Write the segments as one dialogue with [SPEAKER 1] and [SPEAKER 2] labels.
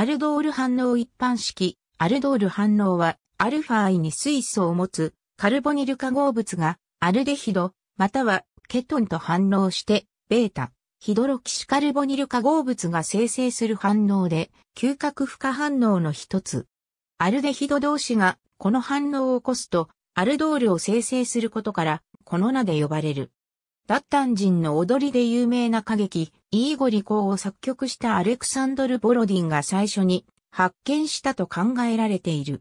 [SPEAKER 1] アルドール反応一般式、アルドール反応は、アルファイに水素を持つカルボニル化合物がアルデヒド、またはケトンと反応して、ベータ、ヒドロキシカルボニル化合物が生成する反応で、嗅覚負荷反応の一つ。アルデヒド同士がこの反応を起こすと、アルドールを生成することから、この名で呼ばれる。ダッタン人の踊りで有名な歌劇、イーゴリコーを作曲したアレクサンドル・ボロディンが最初に発見したと考えられている。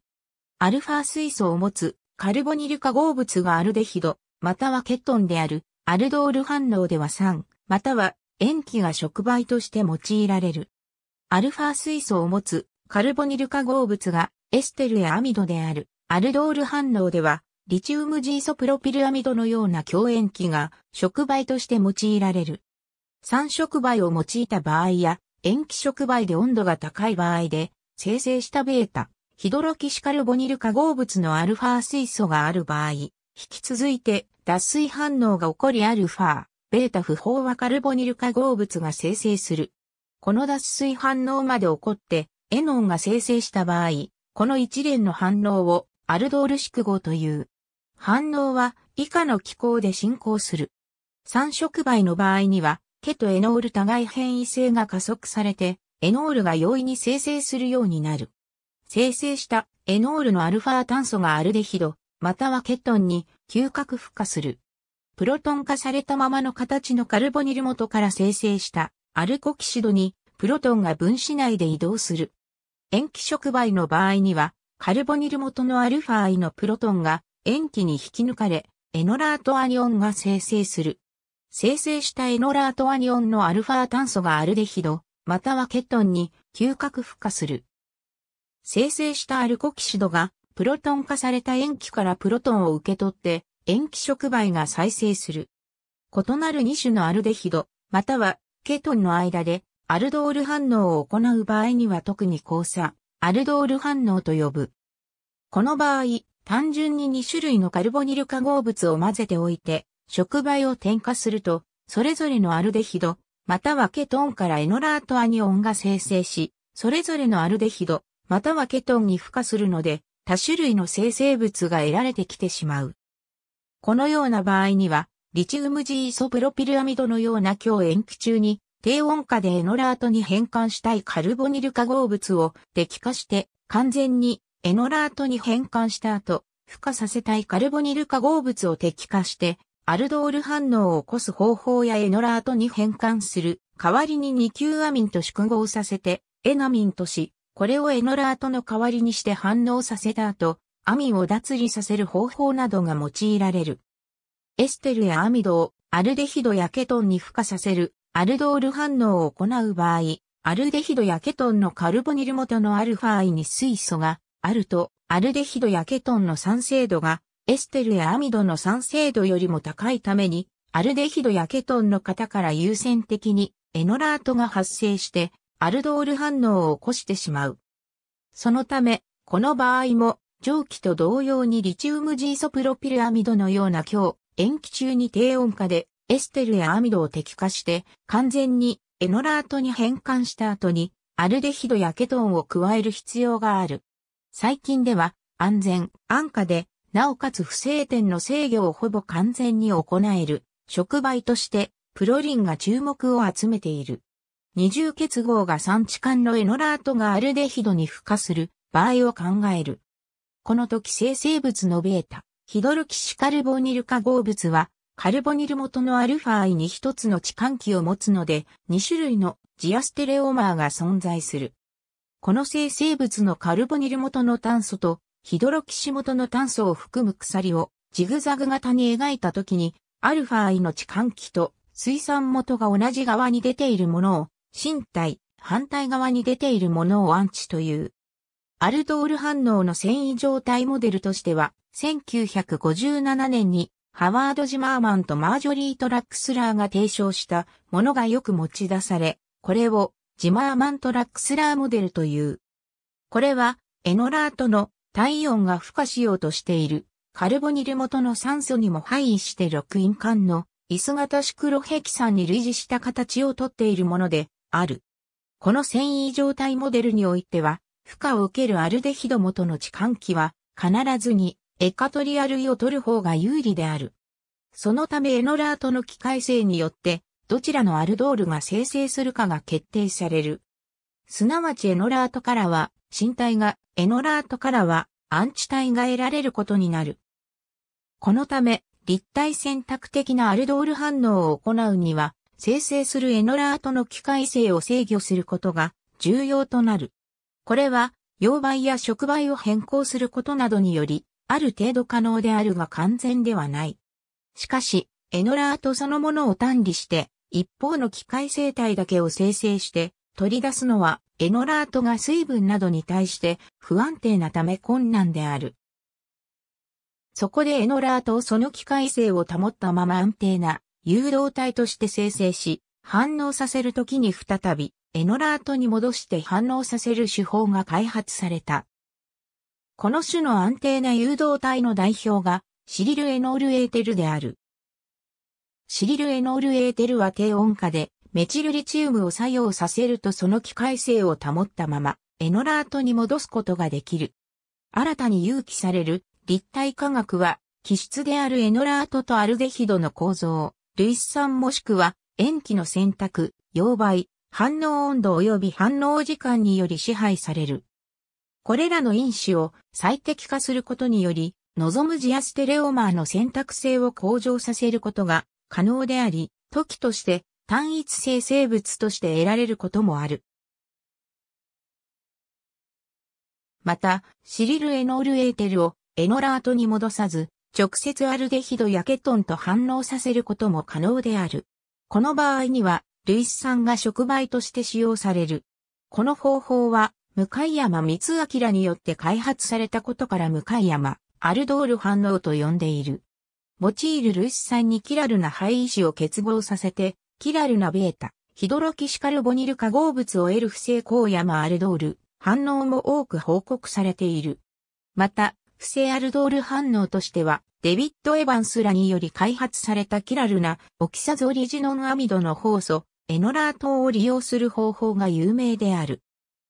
[SPEAKER 1] アルファ水素を持つカルボニル化合物がアルデヒド、またはケトンであるアルドール反応では酸、または塩基が触媒として用いられる。アルファ水素を持つカルボニル化合物がエステルやアミドであるアルドール反応ではリチウムジーソプロピルアミドのような強塩基が触媒として用いられる。酸触媒を用いた場合や、塩基触媒で温度が高い場合で、生成したベータ、ヒドロキシカルボニル化合物のアルファ水素がある場合、引き続いて脱水反応が起こりアルファ、ベータ不飽和カルボニル化合物が生成する。この脱水反応まで起こって、エノンが生成した場合、この一連の反応をアルドール縮合という。反応は以下の機構で進行する。三触媒の場合には、ケとエノール互い変異性が加速されて、エノールが容易に生成するようになる。生成したエノールのアルファ炭素がアルデヒド、またはケトンに嗅覚孵化する。プロトン化されたままの形のカルボニル元から生成したアルコキシドにプロトンが分子内で移動する。塩基触媒の場合には、カルボニル元のアルファイのプロトンが塩基に引き抜かれ、エノラートアニオンが生成する。生成したエノラートアニオンのアルファ炭素がアルデヒド、またはケトンに嗅覚孵化する。生成したアルコキシドがプロトン化された塩基からプロトンを受け取って塩基触媒が再生する。異なる2種のアルデヒド、またはケトンの間でアルドール反応を行う場合には特に交差、アルドール反応と呼ぶ。この場合、単純に2種類のカルボニル化合物を混ぜておいて、触媒を添加すると、それぞれのアルデヒド、またはケトンからエノラートアニオンが生成し、それぞれのアルデヒド、またはケトンに付加するので、多種類の生成物が得られてきてしまう。このような場合には、リチウムジイソプロピルアミドのような強塩基中に、低温化でエノラートに変換したいカルボニル化合物を敵化して完全にエノラートに変換した後、孵化させたいカルボニル化合物を適化して、アルドール反応を起こす方法やエノラートに変換する、代わりに二級アミンと縮合させて、エナミンとし、これをエノラートの代わりにして反応させた後、アミンを脱離させる方法などが用いられる。エステルやアミドをアルデヒドやケトンに孵化させる、アルドール反応を行う場合、アルデヒドやケトンのカルボニル元のアルファイに水素があると、アルデヒドやケトンの酸性度が、エステルやアミドの酸性度よりも高いために、アルデヒドやケトンの方から優先的にエノラートが発生して、アルドール反応を起こしてしまう。そのため、この場合も、蒸気と同様にリチウムジーソプロピルアミドのような強、塩基中に低温化で、エステルやアミドを滴下して、完全にエノラートに変換した後に、アルデヒドやケトンを加える必要がある。最近では安全、安価で、なおかつ不正点の制御をほぼ完全に行える、触媒として、プロリンが注目を集めている。二重結合が産地間のエノラートがアルデヒドに付加する場合を考える。この時生成物のベータ、ヒドルキシカルボニル化合物は、カルボニル元のアルファイに一つの置換器を持つので、二種類のジアステレオマーが存在する。この生成物のカルボニル元の炭素とヒドロキシ元の炭素を含む鎖をジグザグ型に描いた時に、アルファ命換気と水酸元が同じ側に出ているものを、身体、反対側に出ているものをアンチという。アルドール反応の繊維状態モデルとしては、1957年にハワード・ジマーマンとマージョリー・トラックスラーが提唱したものがよく持ち出され、これをジマーマント・ラックスラーモデルという。これは、エノラートの体温が孵化しようとしているカルボニル元の酸素にも配位して6因間の椅子型シクロヘキサンに類似した形をとっているものである。この繊維状態モデルにおいては、負荷を受けるアルデヒド元の置換器は必ずにエカトリア類を取る方が有利である。そのためエノラートの機械性によってどちらのアルドールが生成するかが決定される。すなわちエノラートからは、身体が、エノラートからは、アンチ体が得られることになる。このため、立体選択的なアルドール反応を行うには、生成するエノラートの機械性を制御することが重要となる。これは、溶媒や触媒を変更することなどにより、ある程度可能であるが完全ではない。しかし、エノラートそのものを単理して、一方の機械生体だけを生成して取り出すのはエノラートが水分などに対して不安定なため困難である。そこでエノラートをその機械性を保ったまま安定な誘導体として生成し、反応させるときに再びエノラートに戻して反応させる手法が開発された。この種の安定な誘導体の代表がシリルエノールエーテルである。シリルエノールエーテルは低温下でメチルリチウムを作用させるとその機械性を保ったままエノラートに戻すことができる。新たに有機される立体化学は基質であるエノラートとアルデヒドの構造、類酸もしくは塩基の選択、溶媒、反応温度及び反応時間により支配される。これらの因子を最適化することにより、望むジアステレオマーの選択性を向上させることが可能であり、時として単一性生物として得られることもある。また、シリルエノールエーテルをエノラートに戻さず、直接アルデヒドやケトンと反応させることも可能である。この場合には、類酸が触媒として使用される。この方法は、向山光明によって開発されたことから向山、アルドール反応と呼んでいる。用いるイス酸にキラルな肺位子を結合させて、キラルなベータ、ヒドロキシカルボニル化合物を得る不正高山アルドール反応も多く報告されている。また、不正アルドール反応としては、デビッド・エヴァンスらにより開発されたキラルなオキサゾリジノンアミドの酵素、エノラー糖を利用する方法が有名である。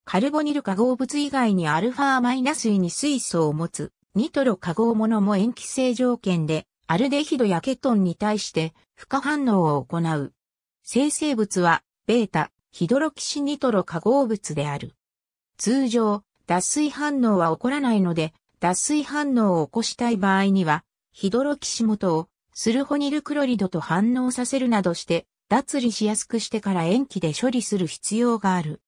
[SPEAKER 1] カルボニル化合物以外にアルファマイナスに水素を持つニトロ化合物も塩基性条件でアルデヒドやケトンに対して負荷反応を行う。生成物は、ベータ、ヒドロキシニトロ化合物である。通常、脱水反応は起こらないので、脱水反応を起こしたい場合には、ヒドロキシ元をスルホニルクロリドと反応させるなどして、脱離しやすくしてから塩基で処理する必要がある。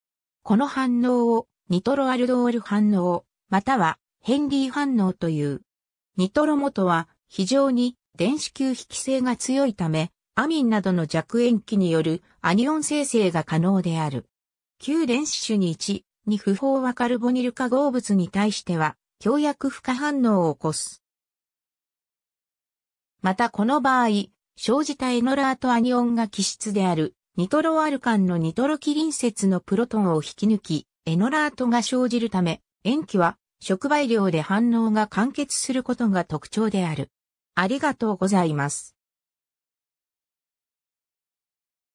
[SPEAKER 1] この反応を、ニトロアルドール反応、または、ヘンリー反応という。ニトロ元は、非常に電子吸引性が強いため、アミンなどの弱塩基によるアニオン生成が可能である。旧電子種に1、に不飽和カルボニル化合物に対しては、強薬不可反応を起こす。またこの場合、生じたエノラーとアニオンが基質である、ニトロアルカンのニトロキリン節のプロトンを引き抜き、エノラートが生じるため、塩基は触媒量で反応が完結することが特徴である。ありがとうございます。